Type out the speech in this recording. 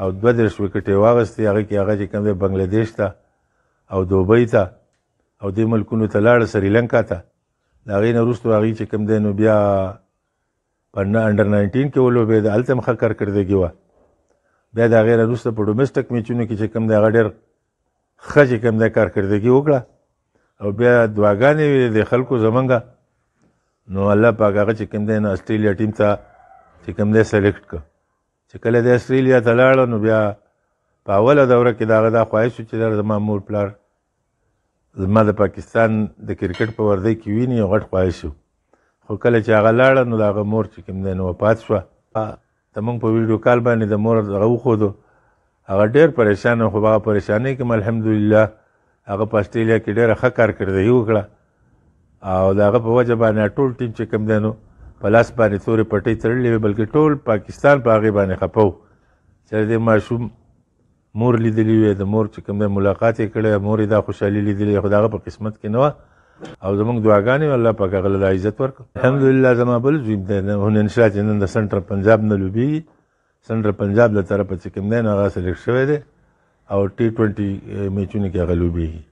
او دوه درش وکټې واغستې هغه کې هغه چې کوم دی بنگلاديش ته او دوبۍ ته او دې ملکونو ته لاړه سریلانکا ته د هغې نه وروسته هغې چې کوم دی نو بیا په انډر ناینټین کې ولوبېد هلته هم ښه کارکردګي وه بیا د هغې نه وروسته په ډومسټک میچونو کې چې کوم دی هغه ډېر ښه چې کوم دی کارکردګي وکړه او بیا دعاګانې ویلې د خلکو زمونږ نو الله پاک هغه چې کوم دی نو استرالیا ټیم ته چې کوم دی سلیکټ کړ چې کله د استرالیا ته لاړه نو بیا په اوله دوره کې دغه دا خواهش چې در زما مور پلار زما د پاکستان د کرکټ په وردی کې ویني یو غټ خواهش و خو کله چې هغه لاړه نو د هغه مور چې کوم دی نو وفات شوه زمونږ په ویډیو کال باندې د مور هغه وښودو هغه ډېر پریشان خو هغه پریشانۍ کې م الحمدلله هغه په استرالیا کې ډېره ښه کارکردګي وکړه او د هغه په وجه باندې ټول ټیم چې کوم دی نو په لاس باندې تورې پټۍ تړلې بلکې ټول پاکستان په هغې باندې خپه و چې دې ماشوم مور لیدلی وي د مور چې کوم د ملاقات یې کړی مور دا خوشحالي لیدلی خو دغه په قسمت کې نه وه او زمونږ دعاګانې الله پاک هغه له عزت ورکړه الحمدلله زما بل زوی دی هن انشا چې نن د سنټر پنجاب نه لوبېږي سنټر پنجاب له طرفه چې کوم دی نو هغه سلیکټ شوی دی او ټي ټوینټي میچونو کې هغه لوبېږي